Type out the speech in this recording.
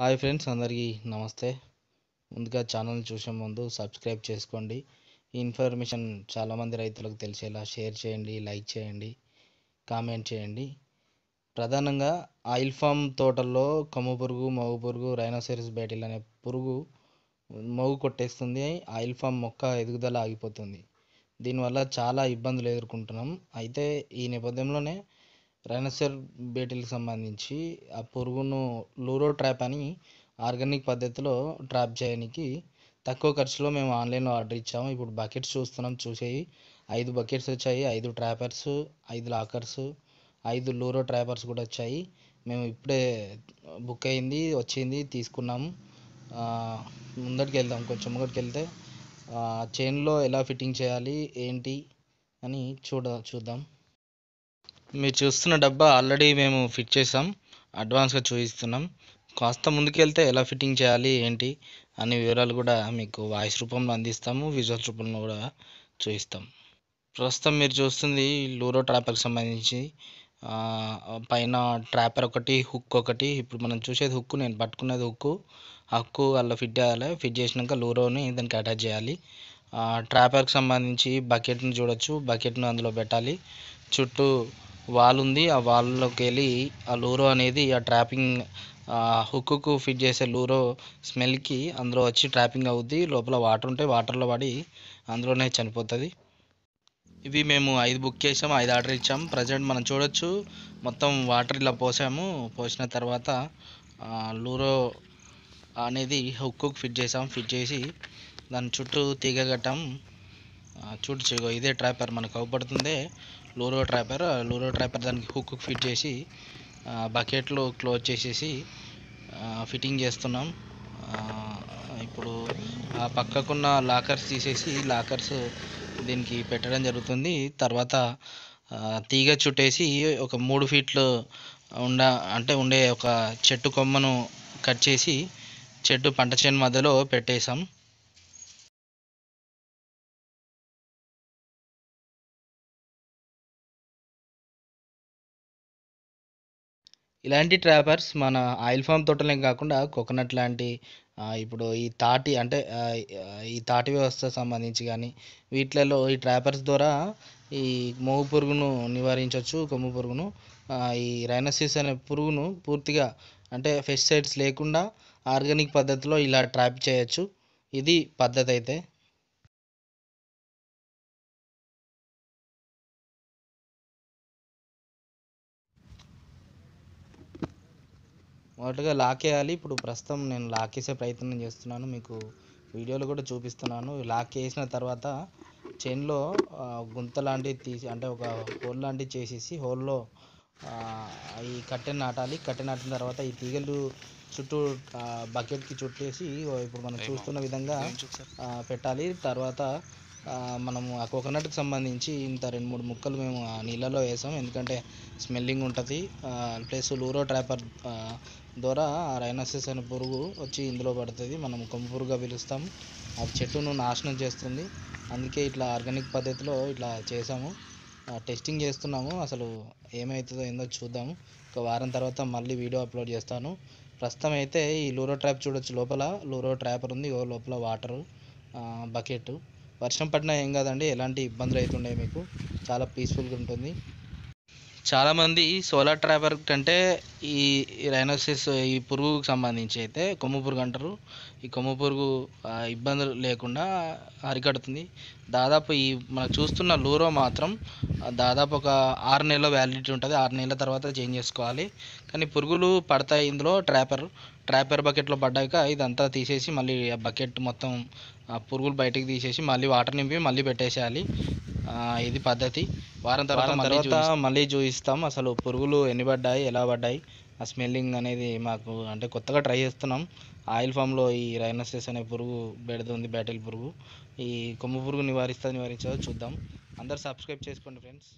hi friends అందరికీ నమస్తే ముందుగా ఛానల్ చూసే ముందు సబ్స్క్రైబ్ చేసుకోండి ఈ ఇన్ఫర్మేషన్ చాలామంది రైతులకు తెలిసేలా షేర్ చేయండి లైక్ చేయండి కామెంట్ చేయండి ప్రధానంగా ఆయిల్ ఫామ్ తోటల్లో కొమ్ము పురుగు మగు పురుగు రైనోసెరిస్ బ్యాటిల్ అనే పురుగు మగు కొట్టేస్తుంది ఆయిల్ ఫామ్ మొక్క ఎదుగుదల ఆగిపోతుంది దీనివల్ల చాలా ఇబ్బందులు ఎదుర్కొంటున్నాం అయితే ఈ నేపథ్యంలోనే రైనసర్ బీటిల్కి సంబంధించి ఆ పురుగును లూరో ట్రాప్ అని ఆర్గానిక్ పద్ధతిలో ట్రాప్ చేయడానికి తక్కువ ఖర్చులో మేము ఆన్లైన్లో ఆర్డర్ ఇచ్చాము ఇప్పుడు బకెట్స్ చూస్తున్నాం చూసేవి ఐదు బకెట్స్ వచ్చాయి ఐదు ట్రాపర్స్ ఐదు లాకర్స్ ఐదు లూరో ట్రాపర్స్ కూడా వచ్చాయి మేము ఇప్పుడే బుక్ అయింది వచ్చింది తీసుకున్నాము ముందరికి వెళ్దాం కొంచెం ముందరికి వెళ్తే చైన్లో ఎలా ఫిట్టింగ్ చేయాలి ఏంటి అని చూడ చూద్దాం మీరు చూస్తున్న డబ్బా ఆల్రెడీ మేము ఫిట్ చేసాం అడ్వాన్స్గా చూపిస్తున్నాం కాస్త ముందుకెళ్తే ఎలా ఫిట్టింగ్ చేయాలి ఏంటి అనే వివరాలు కూడా మీకు వాయిస్ రూపంలో అందిస్తాము విజువల్ రూపంలో కూడా చూపిస్తాం ప్రస్తుతం మీరు చూస్తుంది లూరో ట్రాపర్కి సంబంధించి పైన ట్రాపర్ ఒకటి హుక్ ఒకటి ఇప్పుడు మనం చూసేది హుక్ నేను పట్టుకునేది హుక్ ఆ హుక్ అలా ఫిట్ చేయాలి ఫిట్ చేసినాక లూరోని దానికి అటాచ్ చేయాలి ట్రాపర్కి సంబంధించి బకెట్ని చూడొచ్చు బకెట్ను అందులో పెట్టాలి చుట్టూ వాల్ ఉంది ఆ వాల్లోకి వెళ్ళి ఆ లూరో అనేది ఆ ట్రాపింగ్ హుక్కు ఫిట్ చేసే లూరో స్మెల్కి అందులో వచ్చి ట్రాపింగ్ అవుద్ది లోపల వాటర్ ఉంటే వాటర్లో పడి అందులోనే చనిపోతుంది ఇవి మేము ఐదు బుక్ చేసాం ఐదు ఆర్డర్ ఇచ్చాం ప్రజెంట్ మనం చూడొచ్చు మొత్తం వాటర్ ఇలా పోసాము పోసిన తర్వాత లూరో అనేది హుక్కు ఫిట్ చేసాం ఫిట్ చేసి దాని చుట్టూ తీగ కట్టాం చూడు చెగో ఇదే ట్రాపర్ మనకు అవ్వబడుతుంది లూరో ట్రాపర్ లూరో ట్రాపర్ దానికి హుక్ ఫిట్ చేసి బకెట్లో క్లోజ్ చేసేసి ఫిట్టింగ్ చేస్తున్నాం ఇప్పుడు ఆ పక్కకున్న లాకర్స్ తీసేసి లాకర్స్ దీనికి పెట్టడం జరుగుతుంది తర్వాత తీగ చుట్టేసి ఒక మూడు ఫీట్లు ఉండ అంటే ఉండే ఒక చెట్టు కొమ్మను కట్ చేసి చెట్టు పంట చేను మధ్యలో పెట్టేశాం ఇలాంటి ట్రాపర్స్ మన ఆయిల్ ఫామ్ తోటలే కాకుండా కోకోనట్ లాంటి ఇప్పుడు ఈ తాటి అంటే ఈ తాటి వ్యవస్థ సంబంధించి కానీ వీటిలలో ఈ ట్రాపర్స్ ద్వారా ఈ మోగు పురుగును నివారించవచ్చు కొమ్ము పురుగును ఈ రైనసిస్ అనే పురుగును పూర్తిగా అంటే ఫెస్టిసైడ్స్ లేకుండా ఆర్గానిక్ పద్ధతిలో ఇలా ట్రాప్ చేయొచ్చు ఇది పద్ధతి అయితే మొదటగా లాక్ వేయాలి ఇప్పుడు ప్రస్తుతం నేను లాక్ వేసే ప్రయత్నం చేస్తున్నాను మీకు వీడియోలో కూడా చూపిస్తున్నాను లాక్ వేసిన తర్వాత చైన్లో గుంత లాంటివి తీసి అంటే ఒక హోల్ లాంటివి చేసేసి హోల్లో ఈ కట్టెను నాటాలి కట్టె నాటిన తర్వాత ఈ తీగలు చుట్టూ బకెట్కి చుట్టేసి ఇప్పుడు మనం చూస్తున్న విధంగా పెట్టాలి తర్వాత మనము ఆ కోకోనట్కి సంబంధించి ఇంత రెండు మూడు ముక్కలు మేము ఆ నీళ్ళలో వేసాం ఎందుకంటే స్మెల్లింగ్ ఉంటుంది ప్లస్ లూరో ట్రాపర్ ద్వారా ఆ రైనసెస్ అనే పురుగు వచ్చి ఇందులో పడుతుంది మనం కొమ్మ పురుగుగా పిలుస్తాం అది చెట్టును నాశనం చేస్తుంది అందుకే ఇట్లా ఆర్గానిక్ పద్ధతిలో ఇట్లా చేసాము టెస్టింగ్ చేస్తున్నాము అసలు ఏమవుతుందో ఏందో చూద్దాము ఒక వారం తర్వాత మళ్ళీ వీడియో అప్లోడ్ చేస్తాను ప్రస్తుతం అయితే ఈ లూరో ట్రాప్ చూడొచ్చు లోపల లూరో ట్రాపర్ ఉంది లోపల వాటరు బకెట్ వర్షం పడినా ఏం కాదండి ఎలాంటి ఇబ్బందులు అయితే ఉండవు మీకు చాలా పీస్ఫుల్గా ఉంటుంది చాలామంది సోలార్ ట్రాపర్ అంటే ఈ రైనోసిస్ ఈ పురుగుకు సంబంధించి అయితే కొమ్ము పురుగు అంటారు ఈ కొమ్ము పురుగు ఇబ్బందులు లేకుండా అరికడుతుంది దాదాపు ఈ మనం చూస్తున్న లూరో మాత్రం దాదాపు ఒక ఆరు నెలల వ్యాలిడిటీ ఉంటుంది ఆరు నెలల తర్వాత చేంజ్ చేసుకోవాలి కానీ పురుగులు పడతాయి ఇందులో ట్రాపర్ ట్రాపర్ బకెట్లో పడ్డాక ఇదంతా తీసేసి మళ్ళీ బకెట్ మొత్తం ఆ పురుగులు బయటికి తీసేసి మళ్ళీ వాటర్ నింపి మళ్ళీ పెట్టేసేయాలి ఇది పద్ధతి వారం తర్వాత తర్వాత మళ్ళీ చూపిస్తాం అసలు పురుగులు ఎన్ని పడ్డాయి ఎలా పడ్డాయి ఆ స్మెల్లింగ్ అనేది మాకు అంటే కొత్తగా ట్రై చేస్తున్నాం ఆయిల్ ఫామ్లో ఈ రైనసెస్ అనే పురుగు పెడుతుంది బ్యాటిల్ పురుగు ఈ కొమ్ము పురుగు నివారిస్తా నివారించదో చూద్దాం అందరు సబ్స్క్రైబ్ చేసుకోండి ఫ్రెండ్స్